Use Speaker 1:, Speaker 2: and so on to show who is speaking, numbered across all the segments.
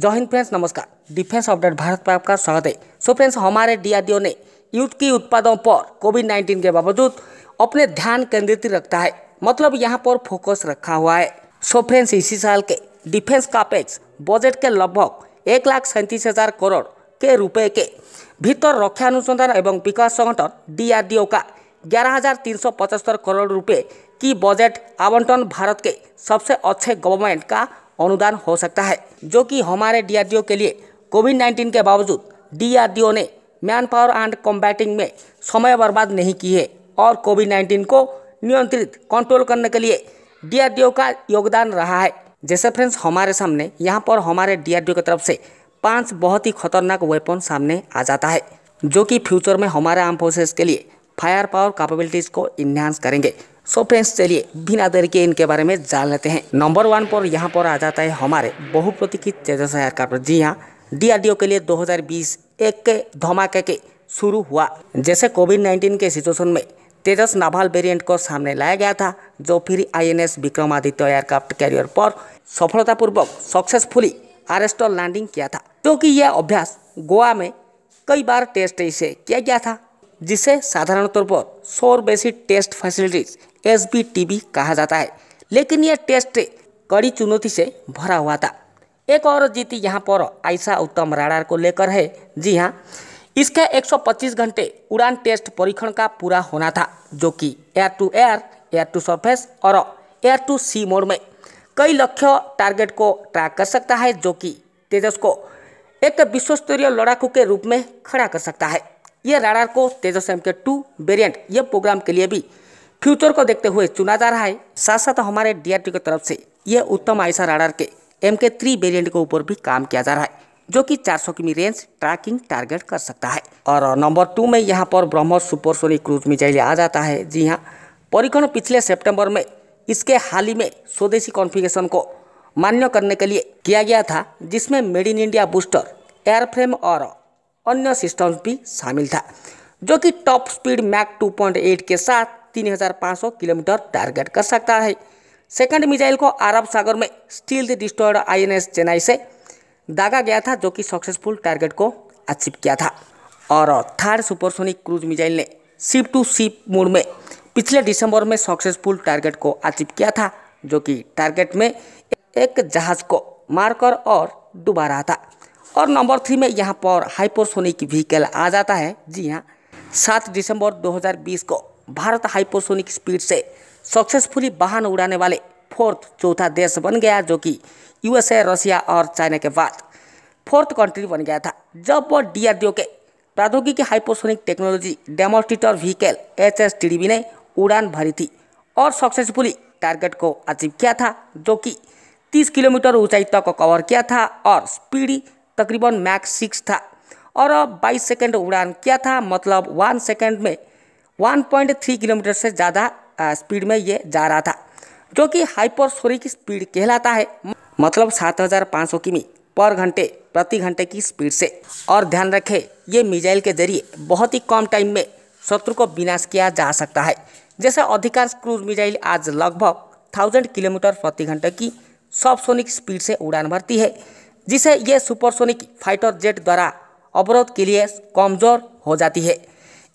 Speaker 1: जय हिंद फ्रेंड्स नमस्कार डिफेंस अपडेट भारत पर आपका स्वागत है सो फ्रेंड्स हमारे डीआरडीओ ने युद्ध की उत्पादों पर कोविड नाइन्टीन के बावजूद अपने ध्यान केंद्रित रखता है मतलब यहाँ पर फोकस रखा हुआ है सो फ्रेंड्स इसी साल के डिफेंस कापेक्स बजट के लगभग एक लाख सैंतीस हजार करोड़ के रुपए के भीतर रक्षा अनुसंधान एवं विकास संगठन डीआरडीओ का ग्यारह करोड़ रुपये की बजट आवंटन भारत के सबसे अच्छे गवर्नमेंट का अनुदान हो सकता है जो कि हमारे डीआरडीओ के लिए कोविड नाइन्टीन के बावजूद डीआरडीओ ने मैन पावर एंड कॉम्बैटिंग में समय बर्बाद नहीं की है और कोविड नाइन्टीन को नियंत्रित कंट्रोल करने के लिए डीआरडीओ का योगदान रहा है जैसे फ्रेंड्स हमारे सामने यहाँ पर हमारे डी की तरफ से पाँच बहुत ही खतरनाक वेपन सामने आ जाता है जो कि फ्यूचर में हमारे आर्म फोर्सेस के लिए फायर पावर कैपेबिलिटीज़ को इन्हांस करेंगे सो फ्रेंड्स चलिए बिना देर के इनके बारे में जान लेते हैं नंबर वन पर यहाँ पर आ जाता है हमारे बहुप्रतीक्षित तेजस एयरक्राफ्ट जी हाँ डीआरडीओ के लिए 2020 एक के धमाके के शुरू हुआ जैसे कोविड 19 के सिचुएशन में तेजस नाभाल वेरिएंट को सामने लाया गया था जो फिर आईएनएस विक्रमादित्य एयरक्राफ्ट कैरियर पर सफलतापूर्वक सक्सेसफुली और लैंडिंग किया था क्योंकि तो यह अभ्यास गोवा में कई बार टेस्ट इसे किया गया था जिसे साधारण तौर पर सौर बेसिक टेस्ट फैसिलिटीज एस कहा जाता है लेकिन यह टेस्ट कड़ी चुनौती से भरा हुआ था एक और जीत यहाँ पर आयशा उत्तम राडार को लेकर है जी हाँ इसका 125 घंटे उड़ान टेस्ट परीक्षण का पूरा होना था जो कि air to air air to surface और एयर टू सी मोड में कई लक्ष्य टारगेट को ट्रैक कर सकता है जो कि तेजस को एक विश्वस्तरीय लड़ाकू के रूप में खड़ा कर सकता है यह राडार को Tejas M K two variant यह प्रोग्राम के लिए भी फ्यूचर को देखते हुए चुना जा रहा है साथ साथ हमारे डीआरटी की तरफ से यह उत्तम आयसा राडार के एम के थ्री वेरियंट के ऊपर भी काम किया जा रहा है जो कि 400 किमी रेंज ट्रैकिंग टारगेट कर सकता है और नंबर टू में यहाँ पर ब्रह्मोस सुपरसोनिक क्रूज मिजाइल आ जाता है जी हाँ परीक्षण पिछले सेप्टेम्बर में इसके हाल ही में स्वदेशी कॉन्फिगेशन को मान्य करने के लिए किया गया था जिसमें made in India booster airframe और अन्य सिस्टम भी शामिल था जो कि टॉप स्पीड मैक 2.8 के साथ 3,500 किलोमीटर टारगेट कर सकता है सेकंड मिसाइल को अरब सागर में स्टील डिस्ट्रॉयड आईएनएस चेन्नई से दागा गया था जो कि सक्सेसफुल टारगेट को अचीव किया था और थर्ड सुपरसोनिक क्रूज मिसाइल ने शिप टू शिप मोड में पिछले दिसंबर में सक्सेसफुल टारगेट को अचीव किया था जो कि टारगेट में एक जहाज को मारकर और डुबा रहा था और नंबर थ्री में यहाँ पर हाइपोसोनिक व्हीकल आ जाता है जी हाँ सात दिसंबर 2020 को भारत हाइपोसोनिक स्पीड से सक्सेसफुली वाहन उड़ाने वाले फोर्थ चौथा देश बन गया जो कि यूएसए रसिया और चाइना के बाद फोर्थ कंट्री बन गया था जब वो डीआरडीओ के प्रौद्योगिकी hypersonic technology demonstrator vehicle H S ने उड़ान भरी थी और सक्सेसफुली टारगेट को अचीव किया था जो कि 30 किलोमीटर ऊंचाई तक कवर किया था और स्पीडी तकरीबन मैक्स सिक्स था और बाईस सेकेंड उड़ान किया था मतलब वन सेकेंड में 1.3 किलोमीटर से ज़्यादा स्पीड में ये जा रहा था जो कि हाइपरसोरिक स्पीड कहलाता है मतलब 7,500 किमी पर घंटे प्रति घंटे की स्पीड से और ध्यान रखें ये मिजाइल के जरिए बहुत ही कम टाइम में शत्रु को विनाश किया जा सकता है जैसे अधिकांश क्रूज मिजाइल आज लगभग थाउजेंड किलोमीटर प्रति घंटे की सबसोनिक स्पीड से उड़ान भरती है जिसे ये सुपरसोनिक फाइटर जेट द्वारा अवरोध के लिए कमज़ोर हो जाती है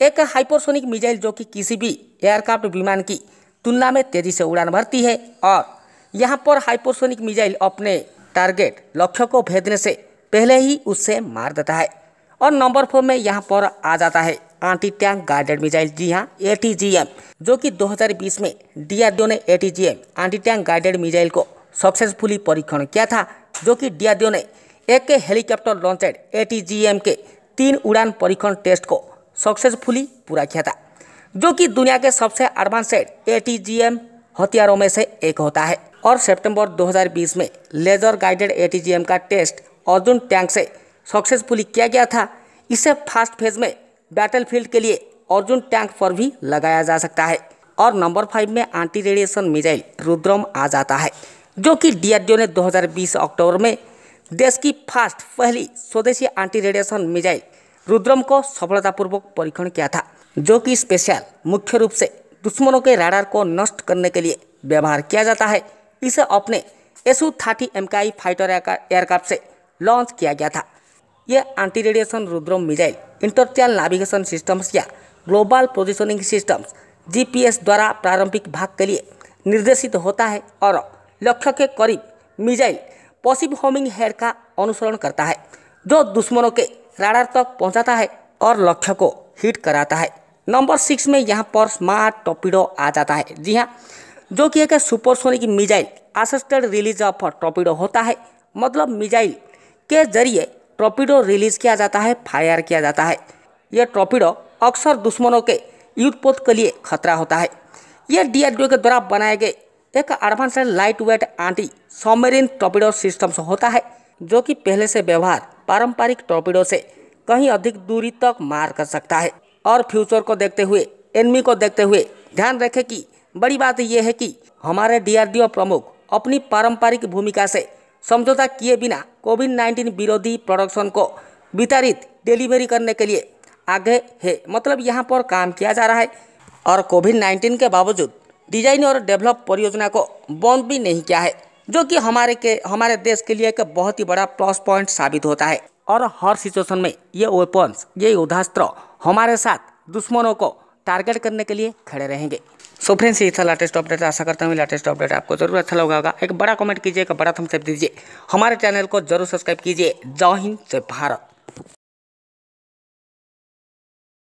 Speaker 1: एक हाइपरसोनिक मिजाइल जो कि किसी भी एयरक्राफ्ट विमान की तुलना में तेज़ी से उड़ान भरती है और यहाँ पर हाइपरसोनिक मिजाइल अपने टारगेट लक्ष्य को भेदने से पहले ही उससे मार देता है और नंबर फोर में यहाँ पर आ जाता है एंटी टैंक गार्डेड मिजाइल जी हाँ ए जो कि 2020 में डीआरडीओ ने A T anti tank guided missile को सक्सेसफुली परीक्षण किया था जो कि डीआरडीओ ने एक हेलीकॉप्टर लॉन्चेड एटीजीएम के तीन उड़ान परीक्षण टेस्ट को सक्सेसफुली पूरा किया था जो कि दुनिया के सबसे एडवांसड एटीजीएम हथियारों में से एक होता है और सितंबर 2020 में लेजर गाइडेड एटीजीएम का टेस्ट अर्जुन टैंक से सक्सेसफुली किया गया था इसे फास्ट फेज में फील्ड के लिए अर्जुन टैंक पर भी लगाया जा सकता है और नंबर फाइव में एंटी रेडिएशन मिजाइल रुद्रम आ जाता है जो कि डीआरडीओ ने 2020 अक्टूबर में देश की फर्स्ट पहली स्वदेशी एंटी रेडिएशन मिजाइल रुद्रम को सफलतापूर्वक परीक्षण किया था जो कि स्पेशल मुख्य रूप से दुश्मनों के राडार को नष्ट करने के लिए व्यवहार किया जाता है इसे अपने Su thirty M fighter aircraft से लॉन्च किया गया था यह anti radiation Rudram missile inertial navigation systems या ग्लोबल पोजिशनिंग सिस्टम्स जीपीएस द्वारा प्रारंभिक भाग के लिए निर्देशित होता है और लक्ष्य के करीब मिजाइल पॉसिव होमिंग हेयर का अनुसरण करता है जो दुश्मनों के राडार तक पहुंचाता है और लक्ष्य को हिट कराता है नंबर सिक्स में यहाँ पर स्मार्ट टॉपिडो आ जाता है जी हाँ जो कि एक supersonic missile assisted release of torpedo होता है मतलब मिजाइल के जरिए टॉपिडो रिलीज किया जाता है फायर किया जाता है यह टॉपिडो अक्सर दुश्मनों के युद्धपोत के लिए खतरा होता है यह डीआरडीओ के द्वारा बनाए गए एक advance light weight anti submarine torpedo system से होता है जो कि पहले से व्यवहार पारंपरिक टॉपिडो से कहीं अधिक दूरी तक मार कर सकता है और फ्यूचर को देखते हुए एनमी को देखते हुए ध्यान रखे कि बड़ी बात यह है कि हमारे डीआरडीओ प्रमुख अपनी पारंपरिक भूमिका से समझौता किए बिना कोविड नाइन्टीन विरोधी प्रोडक्शन को वितरित डिलीवरी करने के लिए आगे है मतलब यहाँ पर काम किया जा रहा है और कोविड नाइन्टीन के बावजूद डिजाइन और डेवलप परियोजना को बॉन्ड भी नहीं किया है जो कि हमारे के हमारे देश के लिए एक बहुत ही बड़ा प्लस पॉइंट साबित होता है और हर सिचुएशन में ये वेपन्स ये युद्धास्त्र हमारे साथ दुश्मनों को टारगेट करने के लिए खड़े रहेंगे सो फ्रेंड्स ये था लेटेस्ट अपडेट आशा करता हूँ लेटेस्ट अपडेट आपको जरूर अच्छा लगा होगा एक बड़ा कमेंट कीजिए एक बड़ा थम्सअप दीजिए हमारे चैनल को जरूर सब्सक्राइब कीजिए जय हिंद जय भारत